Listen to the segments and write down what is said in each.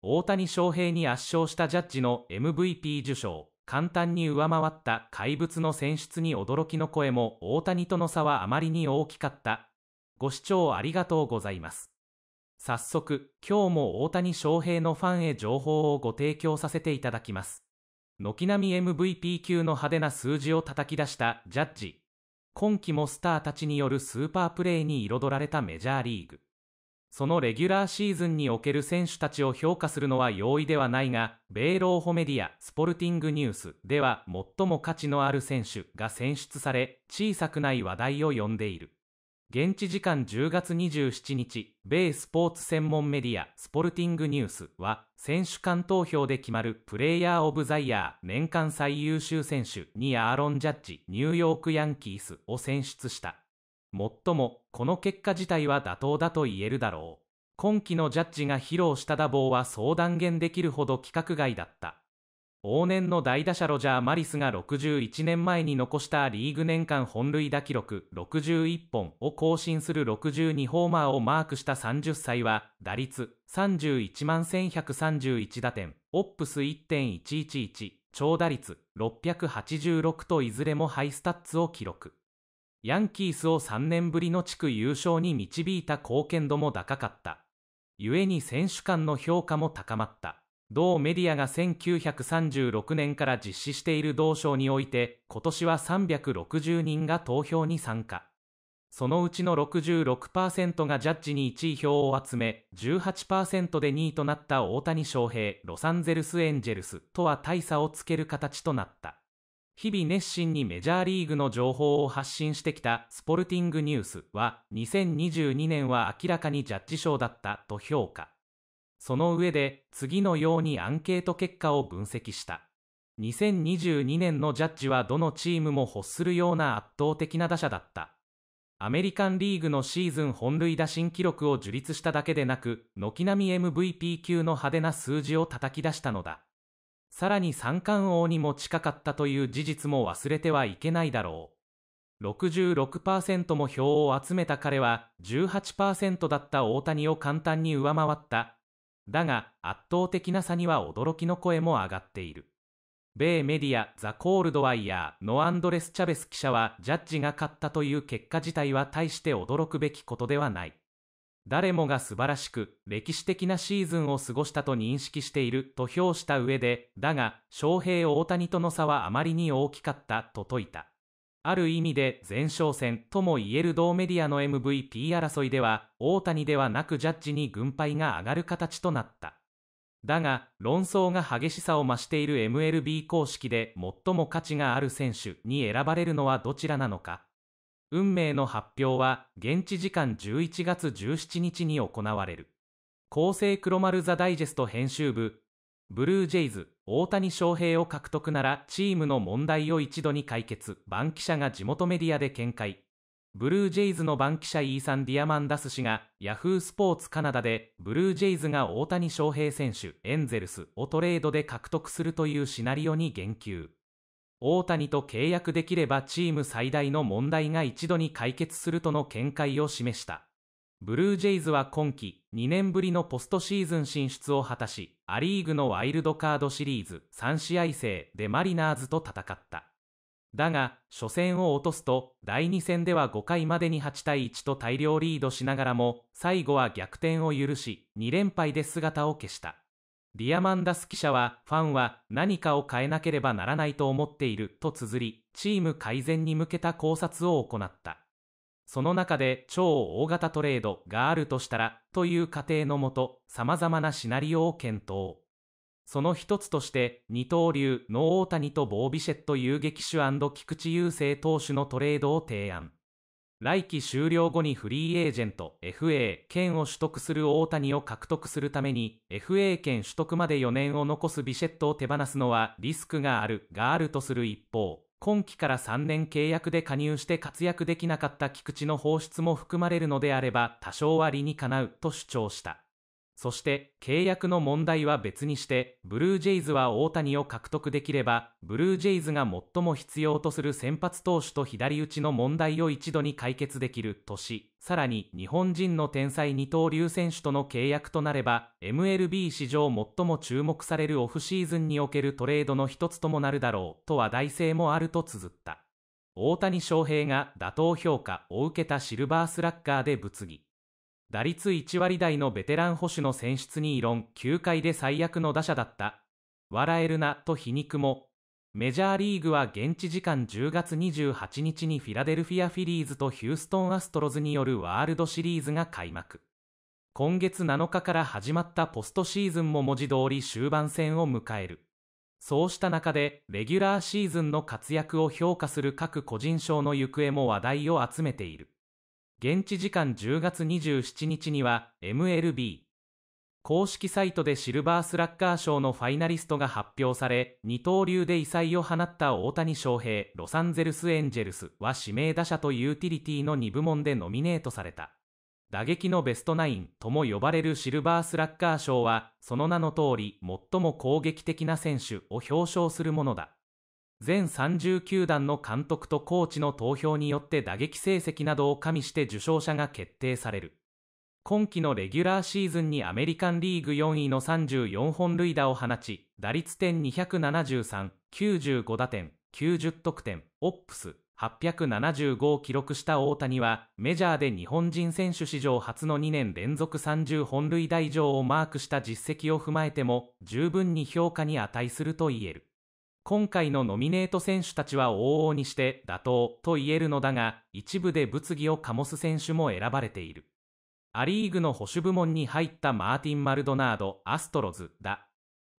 大谷翔平に圧勝したジャッジの MVP 受賞簡単に上回った怪物の選出に驚きの声も大谷との差はあまりに大きかったご視聴ありがとうございます早速今日も大谷翔平のファンへ情報をご提供させていただきます軒並み MVP 級の派手な数字を叩き出したジャッジ今季もスターたちによるスーパープレーに彩られたメジャーリーグそのレギュラーシーズンにおける選手たちを評価するのは容易ではないが、米ローホメディア、スポルティングニュースでは最も価値のある選手が選出され、小さくない話題を呼んでいる。現地時間10月27日、米スポーツ専門メディア、スポルティングニュースは、選手間投票で決まるプレイヤーオブザイヤー年間最優秀選手にアーロン・ジャッジ、ニューヨーク・ヤンキースを選出した。もっとも、この結果自体は妥当だと言えるだろう。今期のジャッジが披露した打棒はそう断言できるほど規格外だった。往年の代打者ロジャー・マリスが61年前に残したリーグ年間本塁打記録61本を更新する62ホーマーをマークした30歳は打率31万1131打点、オップス1.111、長打率686といずれもハイスタッツを記録。ヤンキースを3年ぶりの地区優勝に導いた貢献度も高かった。故に選手間の評価も高まった。同メディアが1936年から実施している同賞において、今年は360人が投票に参加。そのうちの66%がジャッジに1位票を集め、18%で2位となった大谷翔平、ロサンゼルスエンジェルスとは大差をつける形となった。日々熱心にメジャーリーグの情報を発信してきたスポルティングニュースは2022年は明らかにジャッジ賞だったと評価。その上で次のようにアンケート結果を分析した。2022年のジャッジはどのチームも欲するような圧倒的な打者だった。アメリカンリーグのシーズン本塁打新記録を樹立しただけでなく、軒並み MVP 級の派手な数字を叩き出したのだ。さらに三冠王にも近かったという事実も忘れてはいけないだろう。66%も票を集めた彼は18%だった大谷を簡単に上回った。だが、圧倒的な差には驚きの声も上がっている。米メディアザ・コールドワイヤーのアンドレス・チャベス記者はジャッジが勝ったという結果自体は大して驚くべきことではない。誰もが素晴らしく、歴史的なシーズンを過ごしたと認識していると評した上で、だが、翔平大谷との差はあまりに大きかったと説いた。ある意味で前哨戦とも言える同メディアの MVP 争いでは、大谷ではなくジャッジに軍配が上がる形となった。だが、論争が激しさを増している MLB 公式で最も価値がある選手に選ばれるのはどちらなのか運命の発表は現地時間11月17日に行われる。厚生黒丸ザダイジェスト編集部、ブルージェイズ、大谷翔平を獲得ならチームの問題を一度に解決、バン記者が地元メディアで見解。ブルージェイズのバン記者イーサン・ディアマンダス氏が、ヤフースポーツカナダで、ブルージェイズが大谷翔平選手、エンゼルスをトレードで獲得するというシナリオに言及。大谷と契約できればチーム最大の問題が一度に解決するとの見解を示した。ブルージェイズは今季2年ぶりのポストシーズン進出を果たし、ア・リーグのワイルドカードシリーズ3試合制でマリナーズと戦った。だが、初戦を落とすと、第2戦では5回までに8対1と大量リードしながらも、最後は逆転を許し、2連敗で姿を消した。ディアマンダス記者は、ファンは何かを変えなければならないと思っていると綴り、チーム改善に向けた考察を行った。その中で超大型トレードがあるとしたら、という過程のもと、様々なシナリオを検討。その一つとして、二刀流の大谷とボービシェット遊撃手菊池雄星投手のトレードを提案。来季終了後にフリーエージェント FA 権を取得する大谷を獲得するために FA 権取得まで4年を残すビシェットを手放すのはリスクがあるがあるとする一方今季から3年契約で加入して活躍できなかった菊池の放出も含まれるのであれば多少は理にかなうと主張した。そして契約の問題は別にして、ブルージェイズは大谷を獲得できれば、ブルージェイズが最も必要とする先発投手と左打ちの問題を一度に解決できるとし、さらに日本人の天才二刀流選手との契約となれば、MLB 史上最も注目されるオフシーズンにおけるトレードの一つともなるだろうと話題性もあると綴った。大谷翔平が妥当評価を受けたシルバースラッガーで物議。打率1割台のベテラン捕手の選出に異論、球界で最悪の打者だった。笑えるな、と皮肉も。メジャーリーグは現地時間10月28日にフィラデルフィア・フィリーズとヒューストン・アストロズによるワールドシリーズが開幕。今月7日から始まったポストシーズンも文字通り終盤戦を迎える。そうした中で、レギュラーシーズンの活躍を評価する各個人賞の行方も話題を集めている。現地時間10月27日には MLB 公式サイトでシルバースラッガー賞のファイナリストが発表され、二刀流で異彩を放った大谷翔平、ロサンゼルスエンジェルスは指名打者とユーティリティの2部門でノミネートされた。打撃のベストナインとも呼ばれるシルバースラッガー賞は、その名の通り最も攻撃的な選手を表彰するものだ。全30球団の監督とコーチの投票によって打撃成績などを加味して受賞者が決定される。今季のレギュラーシーズンにアメリカンリーグ4位の34本塁打を放ち、打率点273、95打点、90得点、オップス、875を記録した大谷は、メジャーで日本人選手史上初の2年連続30本塁打以上をマークした実績を踏まえても、十分に評価に値すると言える。今回のノミネート選手たちは往々にして妥当と言えるのだが、一部で物議を醸す選手も選ばれている。ア・リーグの保守部門に入ったマーティン・マルドナード、アストロズだ。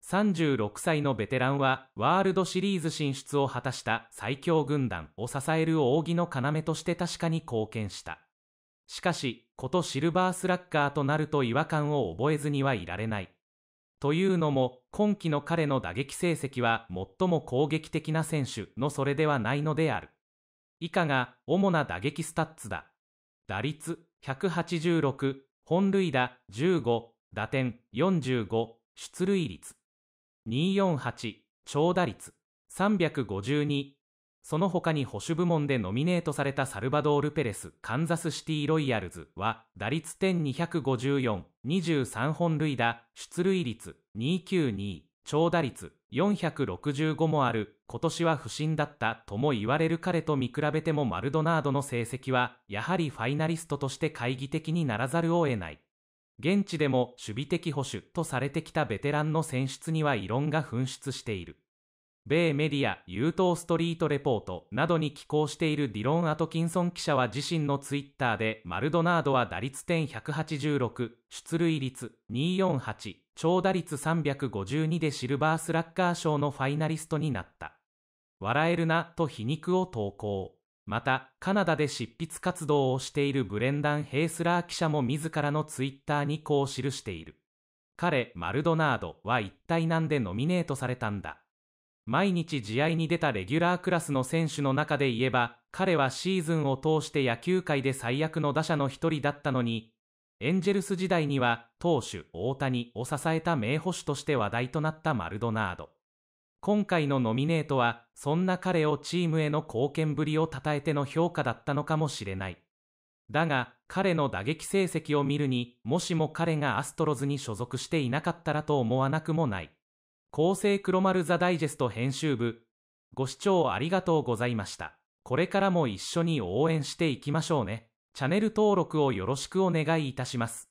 36歳のベテランは、ワールドシリーズ進出を果たした最強軍団を支える扇の要として確かに貢献した。しかし、ことシルバースラッガーとなると違和感を覚えずにはいられない。というのも、今季の彼の打撃成績は最も攻撃的な選手のそれではないのである。以下が主な打撃スタッツだ。打率186、本塁打15、打点45、出塁率248、長打率352、その他に保守部門でノミネートされたサルバドール・ペレス、カンザスシティ・ロイヤルズは、打率点254、23本塁打、出塁率292、長打率465もある、今年は不振だったとも言われる彼と見比べてもマルドナードの成績は、やはりファイナリストとして懐疑的にならざるを得ない。現地でも守備的保守とされてきたベテランの選出には異論が噴出している。米メディア、優等ストリートレポートなどに寄稿しているディロン・アトキンソン記者は自身のツイッターで、マルドナードは打率点186、出塁率248、長打率352でシルバースラッガー賞のファイナリストになった。笑えるな、と皮肉を投稿。また、カナダで執筆活動をしているブレンダン・ヘイスラー記者も自らのツイッターにこう記している。彼、マルドナードは一体なんでノミネートされたんだ毎日試合に出たレギュラークラスの選手の中で言えば、彼はシーズンを通して野球界で最悪の打者の一人だったのに、エンジェルス時代には投手大谷を支えた名捕手として話題となったマルドナード。今回のノミネートは、そんな彼をチームへの貢献ぶりを称えての評価だったのかもしれない。だが、彼の打撃成績を見るに、もしも彼がアストロズに所属していなかったらと思わなくもない。厚生黒丸ザダイジェスト編集部ご視聴ありがとうございましたこれからも一緒に応援していきましょうねチャンネル登録をよろしくお願いいたします